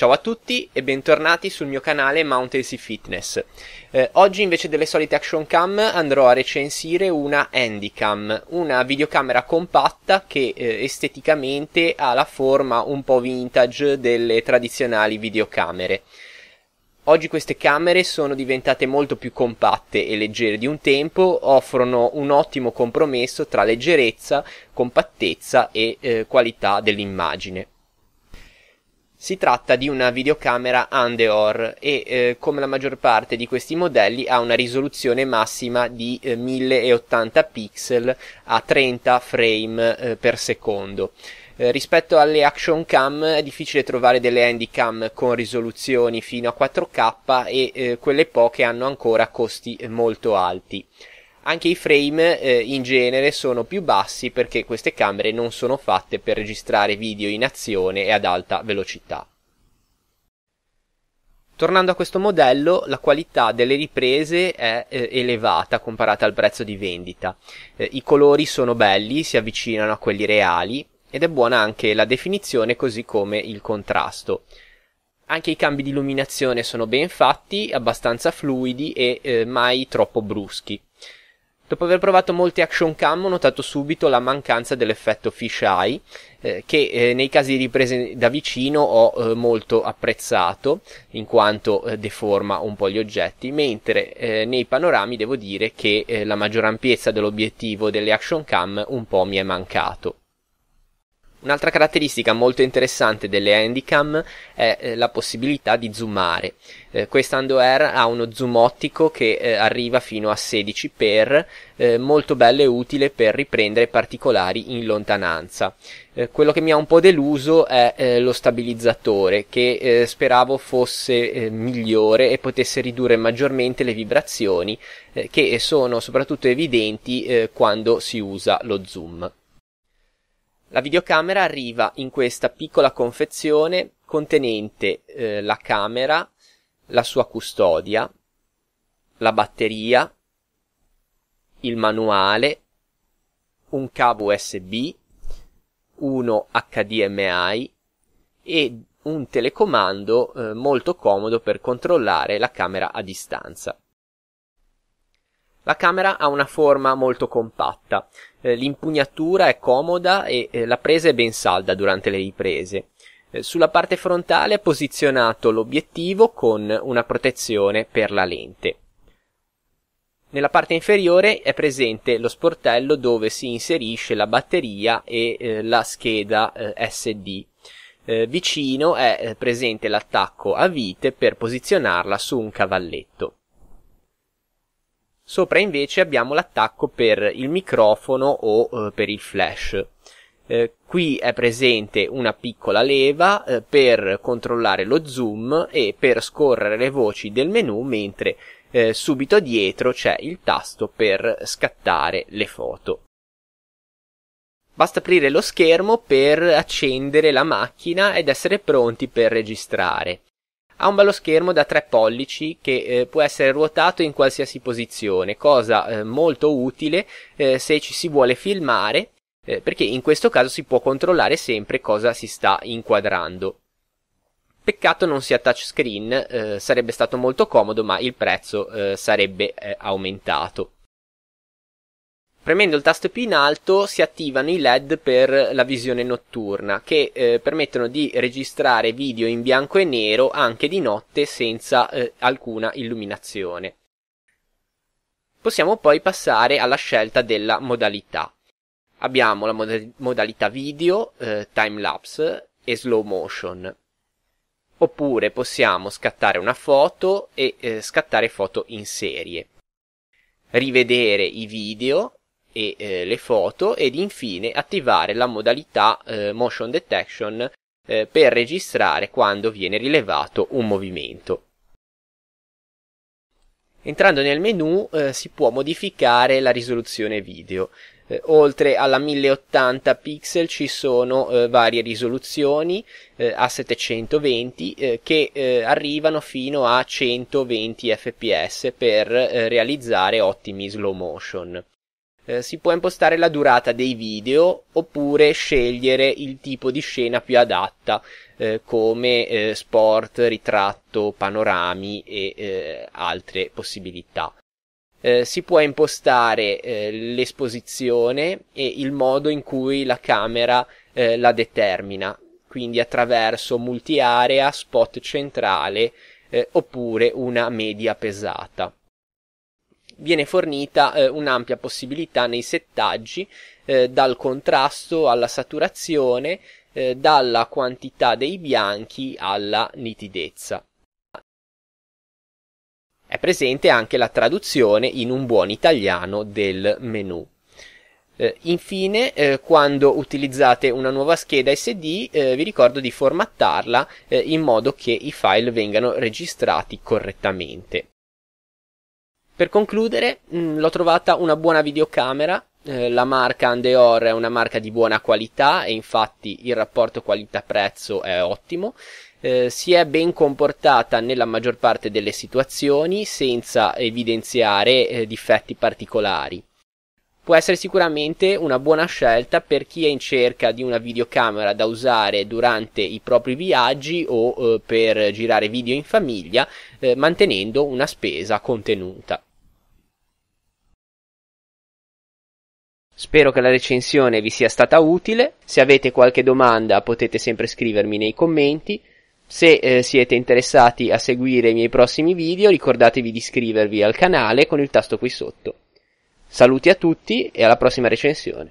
Ciao a tutti e bentornati sul mio canale Mountain Sea Fitness. Eh, oggi invece delle solite action cam andrò a recensire una Handicam, una videocamera compatta che eh, esteticamente ha la forma un po' vintage delle tradizionali videocamere. Oggi queste camere sono diventate molto più compatte e leggere di un tempo, offrono un ottimo compromesso tra leggerezza, compattezza e eh, qualità dell'immagine. Si tratta di una videocamera Andeor e eh, come la maggior parte di questi modelli ha una risoluzione massima di eh, 1080 pixel a 30 frame eh, per secondo. Eh, rispetto alle action cam è difficile trovare delle handicam con risoluzioni fino a 4K e eh, quelle poche hanno ancora costi molto alti. Anche i frame eh, in genere sono più bassi perché queste camere non sono fatte per registrare video in azione e ad alta velocità. Tornando a questo modello, la qualità delle riprese è eh, elevata comparata al prezzo di vendita. Eh, I colori sono belli, si avvicinano a quelli reali ed è buona anche la definizione così come il contrasto. Anche i cambi di illuminazione sono ben fatti, abbastanza fluidi e eh, mai troppo bruschi. Dopo aver provato molti action cam ho notato subito la mancanza dell'effetto fisheye eh, che eh, nei casi di riprese da vicino ho eh, molto apprezzato in quanto eh, deforma un po' gli oggetti, mentre eh, nei panorami devo dire che eh, la maggior ampiezza dell'obiettivo delle action cam un po' mi è mancato. Un'altra caratteristica molto interessante delle handicam è eh, la possibilità di zoomare. Eh, questa Ando Air ha uno zoom ottico che eh, arriva fino a 16 x eh, molto bello e utile per riprendere particolari in lontananza. Eh, quello che mi ha un po' deluso è lo stabilizzatore che speravo fosse migliore e potesse ridurre maggiormente le vibrazioni che sono soprattutto evidenti quando si usa lo zoom. La videocamera arriva in questa piccola confezione contenente eh, la camera, la sua custodia, la batteria, il manuale, un cavo USB, uno HDMI e un telecomando eh, molto comodo per controllare la camera a distanza. La camera ha una forma molto compatta, eh, l'impugnatura è comoda e la presa è ben salda durante le riprese. Eh, sulla parte frontale è posizionato l'obiettivo con una protezione per la lente. Nella parte inferiore è presente lo sportello dove si inserisce la batteria e eh, la scheda SD. vicino è presente l'attacco a vite per posizionarla su un cavalletto. Sopra invece abbiamo l'attacco per il microfono o eh, per il flash. Eh, qui è presente una piccola leva eh, per controllare lo zoom e per scorrere le voci del menu, mentre eh, subito dietro c'è il tasto per scattare le foto. Basta aprire lo schermo per accendere la macchina ed essere pronti per registrare. Ha un bello schermo da 3 pollici che eh, può essere ruotato in qualsiasi posizione, cosa eh, molto utile eh, se ci si vuole filmare, eh, perché in questo caso si può controllare sempre cosa si sta inquadrando. Peccato non sia touchscreen, eh, sarebbe stato molto comodo, ma il prezzo eh, sarebbe aumentato. Premendo il tasto più in alto si attivano i LED per la visione notturna che eh, permettono di registrare video in bianco e nero anche di notte senza eh, alcuna illuminazione. Possiamo poi passare alla scelta della modalità. Abbiamo la mod- modalità video, eh, time e slow motion. Oppure possiamo scattare una foto e eh, scattare foto in serie rivedere i video e eh, le foto ed infine attivare la modalità eh, motion detection eh, per registrare quando viene rilevato un movimento. Entrando nel menu eh, si può modificare la risoluzione video. Eh, oltre alla 1080 pixel ci sono eh, varie risoluzioni a 720 che arrivano fino a 120 fps per realizzare ottimi slow motion eh, si può impostare la durata dei video oppure scegliere il tipo di scena più adatta eh, come eh, sport, ritratto, panorami e eh, altre possibilità. Eh, si può impostare eh, l'esposizione e il modo in cui la camera la determina, quindi attraverso multiarea, spot centrale oppure una media pesata viene fornita eh, un'ampia possibilità nei settaggi eh, dal contrasto alla saturazione, eh, dalla quantità dei bianchi alla nitidezza. È presente anche la traduzione in un buon italiano del menu. Eh, infine, eh, quando utilizzate una nuova scheda SD, eh, vi ricordo di formattarla in modo che i file vengano registrati correttamente. Per concludere, mh, mm, l'ho trovata una buona videocamera. Eh, la marca Andeor è una marca di buona qualità e infatti il rapporto qualità-prezzo è ottimo. Eh, si è ben comportata nella maggior parte delle situazioni senza evidenziare eh, difetti particolari. Può essere sicuramente una buona scelta per chi è in cerca di una videocamera da usare durante i propri viaggi o eh, per girare video in famiglia, eh, mantenendo una spesa contenuta. Spero che la recensione vi sia stata utile, se avete qualche domanda potete sempre scrivermi nei commenti, se eh, siete interessati a seguire i miei prossimi video ricordatevi di iscrivervi al canale con il tasto qui sotto. Saluti a tutti e alla prossima recensione.